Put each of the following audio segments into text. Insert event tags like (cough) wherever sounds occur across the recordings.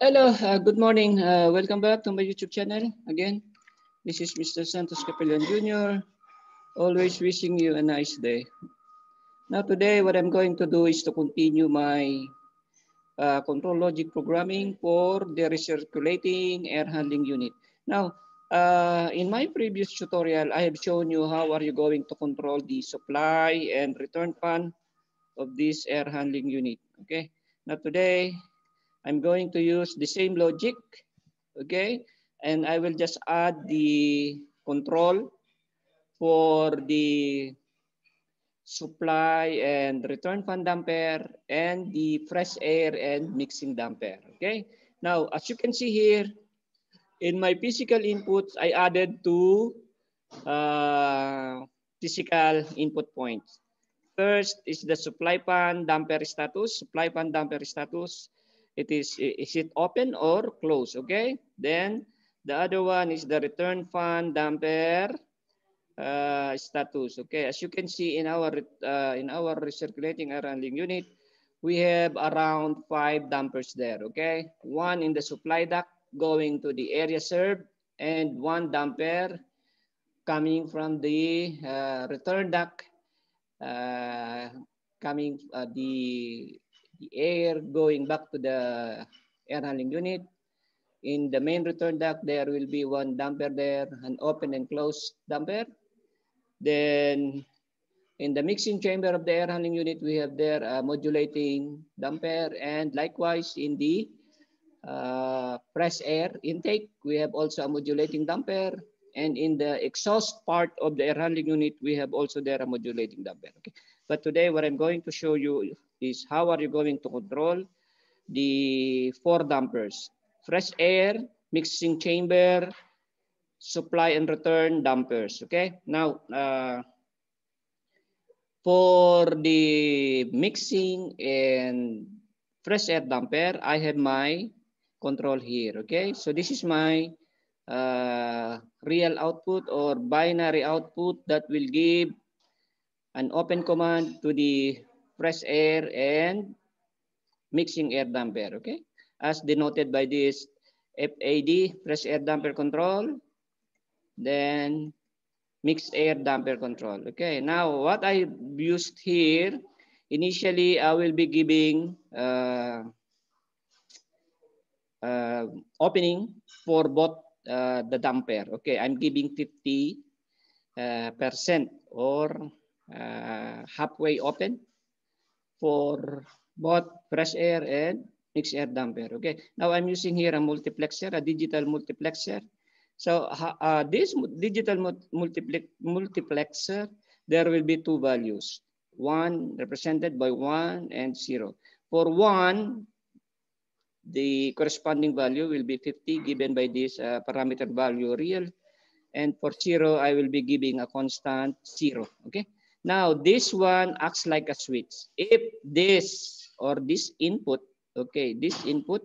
Hello, uh, good morning. Uh, welcome back to my YouTube channel again. This is Mr. Santos Capellan Jr. Always wishing you a nice day. Now today, what I'm going to do is to continue my uh, control logic programming for the recirculating air handling unit. Now, uh, in my previous tutorial, I have shown you how are you going to control the supply and return pan of this air handling unit. Okay. Now today, I'm going to use the same logic, okay? And I will just add the control for the supply and return fan damper and the fresh air and mixing damper, okay? Now, as you can see here, in my physical inputs, I added two uh, physical input points. First is the supply pan damper status, supply pan damper status, It is, is it open or closed? Okay. Then the other one is the return fund damper uh, status. Okay. As you can see in our, uh, in our recirculating air handling unit, we have around five dampers there. Okay. One in the supply duct going to the area served and one damper coming from the uh, return duct uh, coming uh, the the air going back to the air handling unit. In the main return duct, there will be one damper there, an open and closed damper. Then in the mixing chamber of the air handling unit, we have there a modulating damper. And likewise, in the uh, air intake, we have also a modulating damper. And in the exhaust part of the air handling unit, we have also there a modulating damper. Okay. But today, what I'm going to show you is how are you going to control the four dampers? Fresh air, mixing chamber, supply and return dampers. Okay, now uh, for the mixing and fresh air damper, I have my control here. Okay, so this is my uh, real output or binary output that will give an open command to the fresh air and mixing air damper, okay? As denoted by this FAD, fresh air damper control, then mixed air damper control. Okay, now what I used here, initially I will be giving uh, uh, opening for both uh, the damper. Okay, I'm giving 50 uh, percent or uh, halfway open for both fresh air and mixed air damper. Okay, now I'm using here a multiplexer, a digital multiplexer. So uh, this digital multiplexer, there will be two values, one represented by one and zero. For one, the corresponding value will be 50 given by this uh, parameter value real. And for zero, I will be giving a constant zero, okay? Now, this one acts like a switch. If this or this input, okay, this input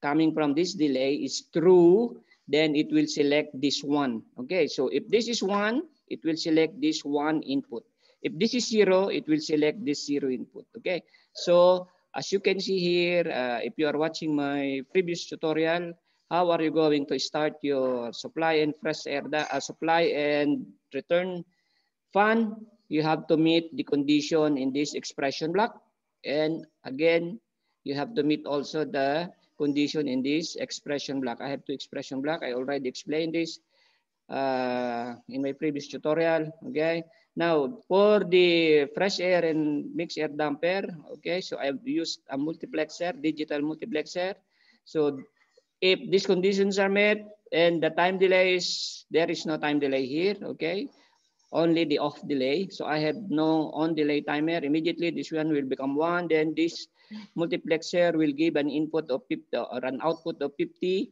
coming from this delay is true, then it will select this one. Okay, so if this is one, it will select this one input. If this is zero, it will select this zero input. Okay, so as you can see here, uh, if you are watching my previous tutorial, how are you going to start your supply and fresh air, uh, supply and return fan you have to meet the condition in this expression block. And again, you have to meet also the condition in this expression block. I have two expression block. I already explained this uh, in my previous tutorial. Okay. Now, for the fresh air and mixed air damper, okay, so I've used a multiplexer, digital multiplexer. So if these conditions are met and the time delay is, there is no time delay here, okay only the off delay. So I have no on delay timer. Immediately this one will become one. Then this multiplexer will give an input of 50 or an output of 50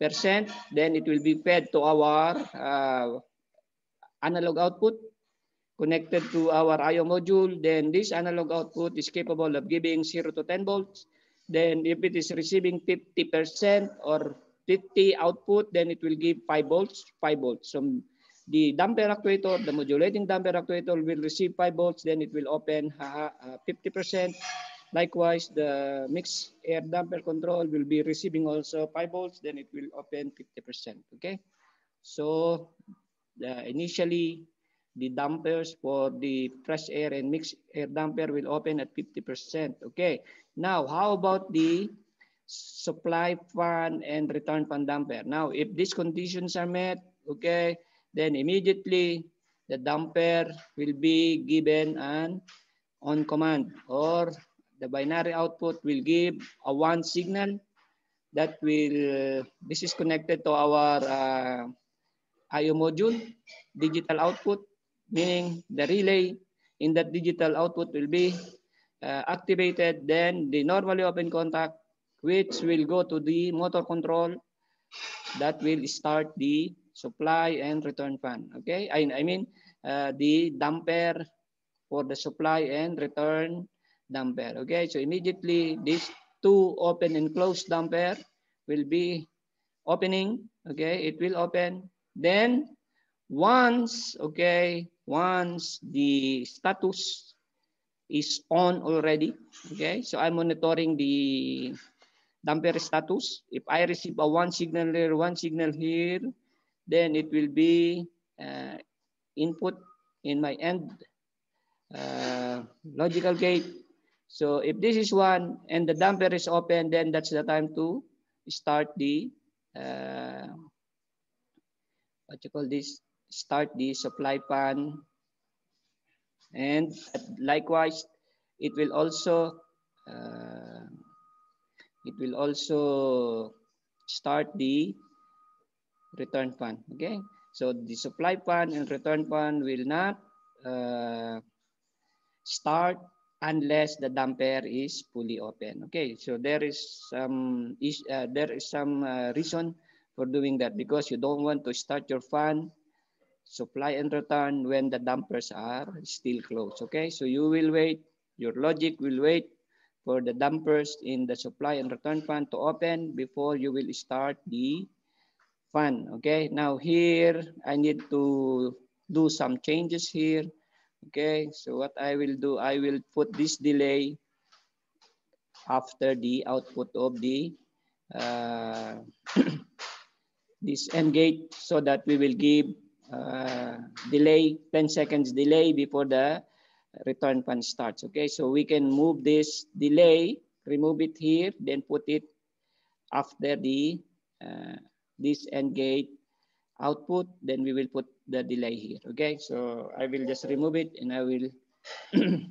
percent. Then it will be fed to our uh, analog output connected to our IO module. Then this analog output is capable of giving zero to 10 volts. Then if it is receiving 50% or 50 output, then it will give five volts, five volts. So the damper actuator, the modulating damper actuator will receive 5 volts, then it will open 50%. Uh, Likewise, the mixed air damper control will be receiving also 5 volts, then it will open 50%, okay? So the, initially, the dampers for the fresh air and mixed air damper will open at 50%, okay? Now, how about the supply fan and return fan damper? Now, if these conditions are met, okay, Then immediately, the damper will be given an on command or the binary output will give a one signal that will, this is connected to our uh, IO module, digital output, meaning the relay in that digital output will be uh, activated, then the normally open contact, which will go to the motor control that will start the supply and return fan. Okay, I, I mean uh, the damper for the supply and return damper. Okay, so immediately these two open and close damper will be opening. Okay, it will open. Then once, okay, once the status is on already, okay, so I'm monitoring the damper status. If I receive a one signal here, one signal here, then it will be uh, input in my end uh, logical gate. So if this is one and the damper is open, then that's the time to start the, uh, what you call this, start the supply pan. And likewise, it will also, uh, it will also start the return fund. Okay, so the supply fund and return fund will not uh, start unless the damper is fully open. Okay, so there is some uh, there is some uh, reason for doing that because you don't want to start your fund supply and return when the dampers are still closed. Okay, so you will wait, your logic will wait for the dampers in the supply and return fund to open before you will start the fun. Okay, now here I need to do some changes here. Okay, so what I will do, I will put this delay after the output of the uh, (coughs) this end gate so that we will give uh, delay 10 seconds delay before the return pan starts. Okay, so we can move this delay, remove it here, then put it after the uh, this AND gate output, then we will put the delay here, okay? So I will just remove it and I will (clears throat)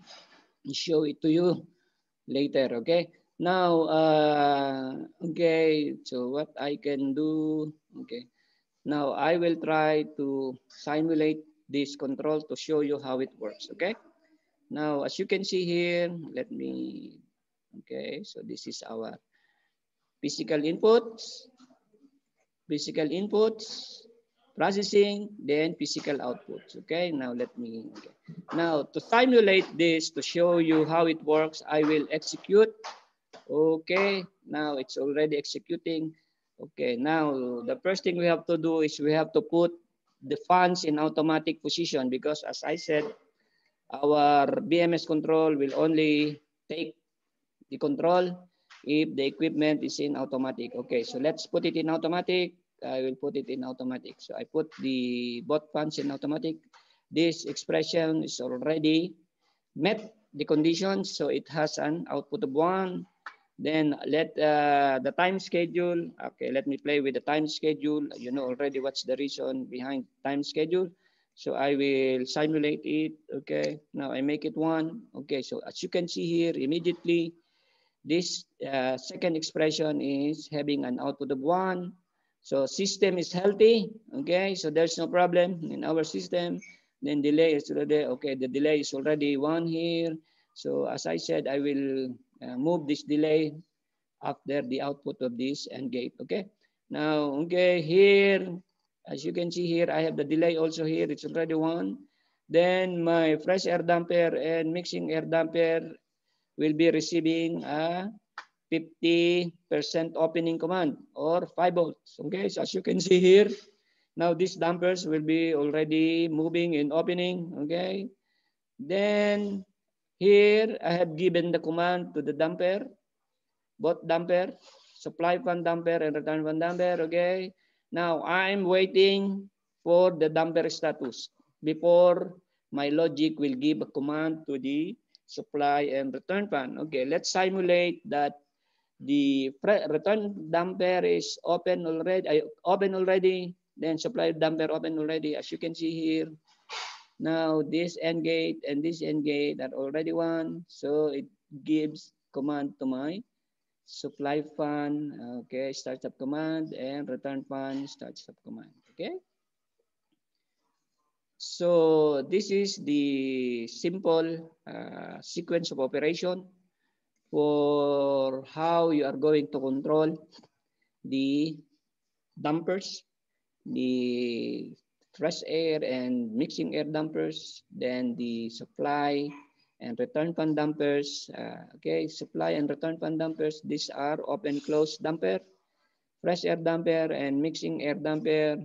show it to you later, okay? Now, uh, okay, so what I can do, okay. Now I will try to simulate this control to show you how it works, okay? Now, as you can see here, let me, okay, so this is our physical inputs. physical inputs, processing, then physical outputs. Okay, now let me, okay. now to simulate this, to show you how it works, I will execute. Okay, now it's already executing. Okay, now the first thing we have to do is we have to put the funds in automatic position because as I said, our BMS control will only take the control if the equipment is in automatic. Okay, so let's put it in automatic. I will put it in automatic. So I put the both funds in automatic. This expression is already met the conditions, so it has an output of one. Then let uh, the time schedule. Okay, let me play with the time schedule. You know already what's the reason behind time schedule. So I will simulate it. Okay, now I make it one. Okay, so as you can see here, immediately this uh, second expression is having an output of one. So system is healthy, okay? So there's no problem in our system. Then delay is already, okay, the delay is already one here. So as I said, I will uh, move this delay after the output of this AND gate, okay? Now, okay, here, as you can see here, I have the delay also here, it's already one. Then my fresh air damper and mixing air damper will be receiving a 50% opening command or 5 volts. Okay, so as you can see here, now these dampers will be already moving and opening. Okay, then here I have given the command to the damper, both damper, supply fan damper and return fan damper. Okay, now I'm waiting for the damper status before my logic will give a command to the supply and return fan. Okay, let's simulate that the return damper is open already, open already, then supply damper open already. As you can see here, now this end gate and this end gate are already one. So it gives command to my supply fan, okay, startup command and return fan, startup command, okay? So this is the simple uh, sequence of operation for how you are going to control the dumpers, the fresh air and mixing air dumpers, then the supply and return pan dumpers. Uh, okay, supply and return pan dumpers. These are open close dumper, fresh air dumper and mixing air dumper,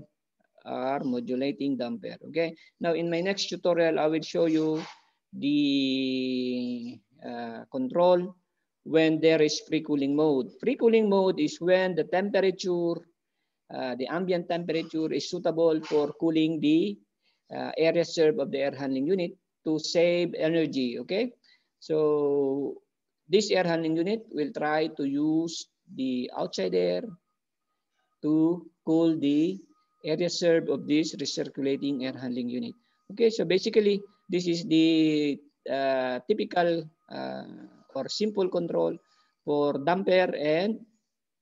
are modulating damper. Okay. Now in my next tutorial, I will show you the uh, control when there is free cooling mode. Free cooling mode is when the temperature, uh, the ambient temperature is suitable for cooling the uh, reserve of the air handling unit to save energy. Okay. So this air handling unit will try to use the outside air to cool the area served of this recirculating air handling unit. Okay, so basically, this is the uh, typical uh, or simple control for damper and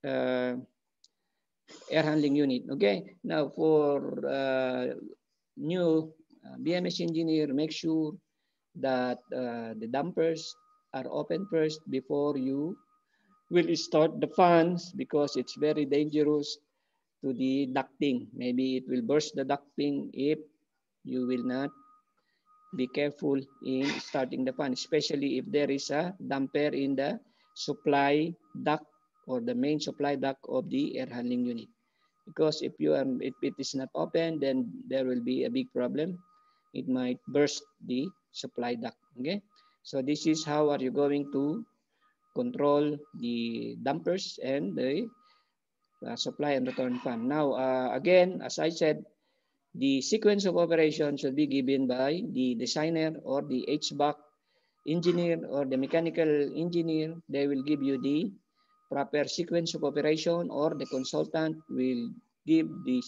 uh, air handling unit. Okay, now for uh, new uh, BMS engineer, make sure that uh, the dampers are open first before you will start the fans because it's very dangerous to the ducting. Maybe it will burst the ducting if you will not be careful in starting the fan, especially if there is a damper in the supply duct or the main supply duct of the air handling unit. Because if you are, if it is not open, then there will be a big problem. It might burst the supply duct. Okay, so this is how are you going to control the dampers and the uh, supply and return fund. Now, uh, again, as I said, the sequence of operation should be given by the designer or the HVAC engineer or the mechanical engineer. They will give you the proper sequence of operation or the consultant will give this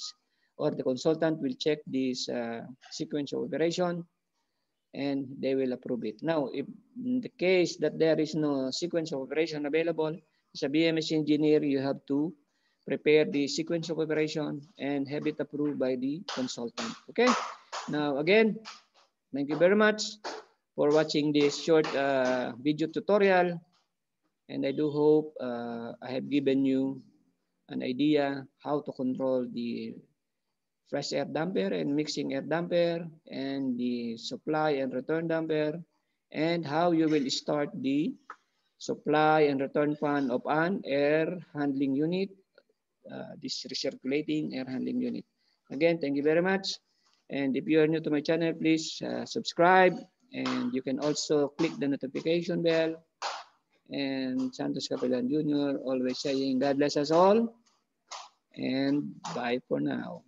or the consultant will check this uh, sequence of operation and they will approve it. Now, if in the case that there is no sequence of operation available, as a BMS engineer, you have to prepare the sequence of operation, and have it approved by the consultant. Okay? Now, again, thank you very much for watching this short uh, video tutorial. And I do hope uh, I have given you an idea how to control the fresh air damper and mixing air damper and the supply and return damper and how you will start the supply and return fan of an air handling unit uh, this recirculating air handling unit. Again, thank you very much. And if you are new to my channel, please uh, subscribe. And you can also click the notification bell. And Santos Capelan Jr. always saying, God bless us all. And bye for now.